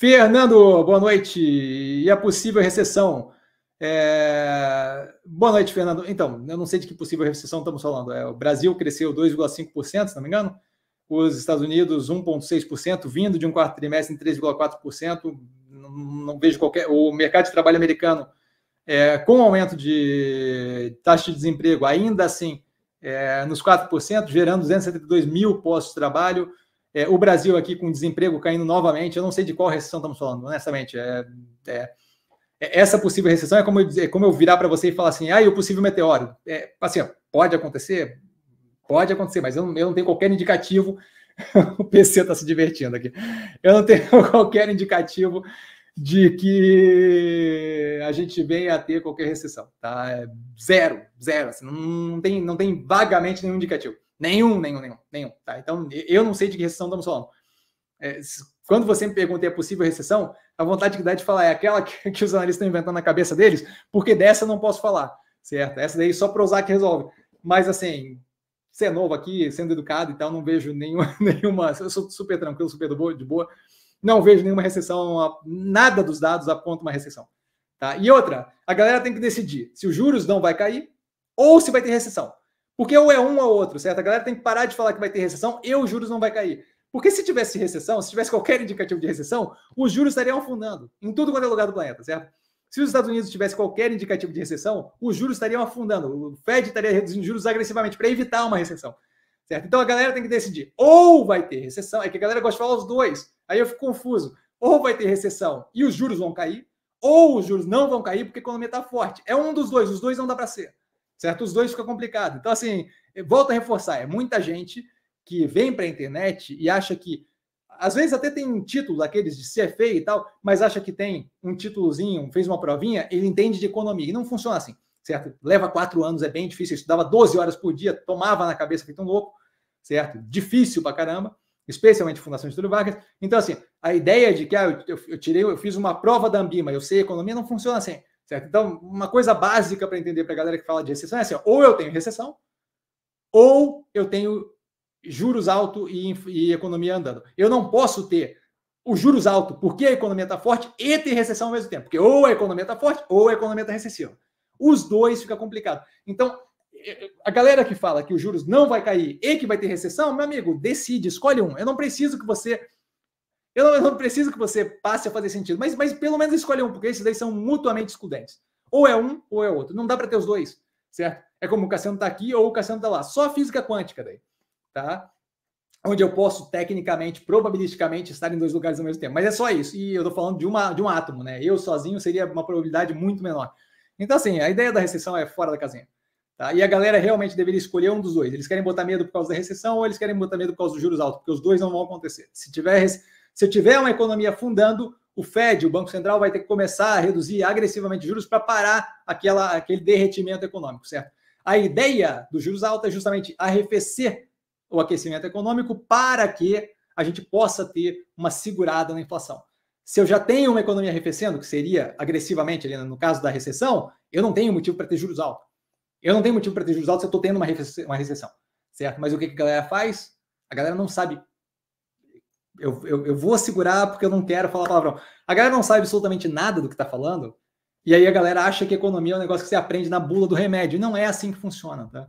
Fernando, boa noite. E a é possível recessão? É... Boa noite, Fernando. Então, eu não sei de que possível recessão estamos falando. É, o Brasil cresceu 2,5%, se não me engano. Os Estados Unidos 1,6%, vindo de um quarto trimestre em 3,4%. Não, não, vejo qualquer. O mercado de trabalho americano, é, com aumento de taxa de desemprego, ainda assim, é, nos 4%, gerando 272 mil postos de trabalho. É, o Brasil aqui com desemprego caindo novamente, eu não sei de qual recessão estamos falando, honestamente. É, é, é essa possível recessão é como eu, dizer, é como eu virar para você e falar assim, ah, e o possível meteoro. É, assim, ó, pode acontecer? Pode acontecer, mas eu não, eu não tenho qualquer indicativo. o PC está se divertindo aqui. Eu não tenho qualquer indicativo de que a gente venha a ter qualquer recessão. Tá? É zero, zero. Assim, não, tem, não tem vagamente nenhum indicativo. Nenhum, nenhum, nenhum, nenhum. Tá? Então, eu não sei de que recessão estamos falando. É, quando você me pergunta é possível recessão, a vontade que dá de falar é aquela que, que os analistas estão inventando na cabeça deles, porque dessa eu não posso falar, certo? Essa daí é só para que resolve. Mas, assim, ser é novo aqui, sendo educado e tal, não vejo nenhuma, nenhuma eu sou super tranquilo, super de boa, não vejo nenhuma recessão, nada dos dados aponta uma recessão. Tá? E outra, a galera tem que decidir se os juros não vai cair ou se vai ter recessão. Porque ou é um ou outro, certo? A galera tem que parar de falar que vai ter recessão e os juros não vai cair. Porque se tivesse recessão, se tivesse qualquer indicativo de recessão, os juros estariam afundando em tudo quanto é lugar do planeta, certo? Se os Estados Unidos tivesse qualquer indicativo de recessão, os juros estariam afundando. O Fed estaria reduzindo juros agressivamente para evitar uma recessão. Certo? Então a galera tem que decidir. Ou vai ter recessão, é que a galera gosta de falar os dois. Aí eu fico confuso. Ou vai ter recessão e os juros vão cair, ou os juros não vão cair porque a economia está forte. É um dos dois, os dois não dá para ser certo? Os dois fica complicado. Então, assim, eh, volto a reforçar, é muita gente que vem para a internet e acha que às vezes até tem um título daqueles de CFA e tal, mas acha que tem um títulozinho, fez uma provinha, ele entende de economia. E não funciona assim, certo? Leva quatro anos, é bem difícil. Eu estudava 12 horas por dia, tomava na cabeça feito tá um louco, certo? Difícil pra caramba, especialmente Fundação Getúlio Vargas. Então, assim, a ideia de que ah, eu, eu, tirei, eu fiz uma prova da Ambima, eu sei economia, não funciona assim. Certo? Então, uma coisa básica para entender para a galera que fala de recessão é assim: ó, ou eu tenho recessão, ou eu tenho juros altos e, e, economia andando. Eu não posso ter os juros altos porque a economia está forte e ter recessão ao mesmo tempo. Porque ou a economia está forte ou a economia está recessiva. Os dois fica complicado. Então, a galera que fala que os juros não vai cair e que vai ter recessão, meu amigo, decide, escolhe um. Eu não preciso que você eu não, eu não, preciso que você passe a fazer sentido, mas, mas pelo menos escolha um, porque esses daí são mutuamente excludentes. Ou é um ou é outro. Não dá para ter os dois, certo? É como o Cassiano está aqui ou o Cassiano está lá. Só a física quântica daí, tá? Onde eu posso tecnicamente, probabilisticamente, estar em dois lugares ao mesmo tempo. Mas é só isso. E eu estou falando de, uma, de um átomo, né? Eu sozinho seria uma probabilidade muito menor. Então, assim, a ideia da recessão é fora da casinha. Tá? E a galera realmente deveria escolher um dos dois. Eles querem botar medo por causa da recessão ou eles querem botar medo por causa dos juros altos, porque os dois não vão acontecer. Se tiver se eu tiver uma economia fundando, o Fed, o Banco Central, vai ter que começar a reduzir agressivamente juros para parar aquela, aquele derretimento econômico, certo? A ideia dos juros altos é justamente arrefecer o aquecimento econômico para que a gente possa ter uma segurada na inflação. Se eu já tenho uma economia arrefecendo, que seria agressivamente, no caso da recessão, eu não tenho motivo para ter juros altos. Eu não tenho motivo para ter juros altos se eu estou tendo uma, recessão, certo? Mas o que a galera faz? A galera não sabe eu, eu, eu, vou segurar porque eu não quero falar palavrão. A galera não sabe absolutamente nada do que está falando, e aí a galera acha que economia é um negócio que você aprende na bula do remédio. Não é assim que funciona, tá?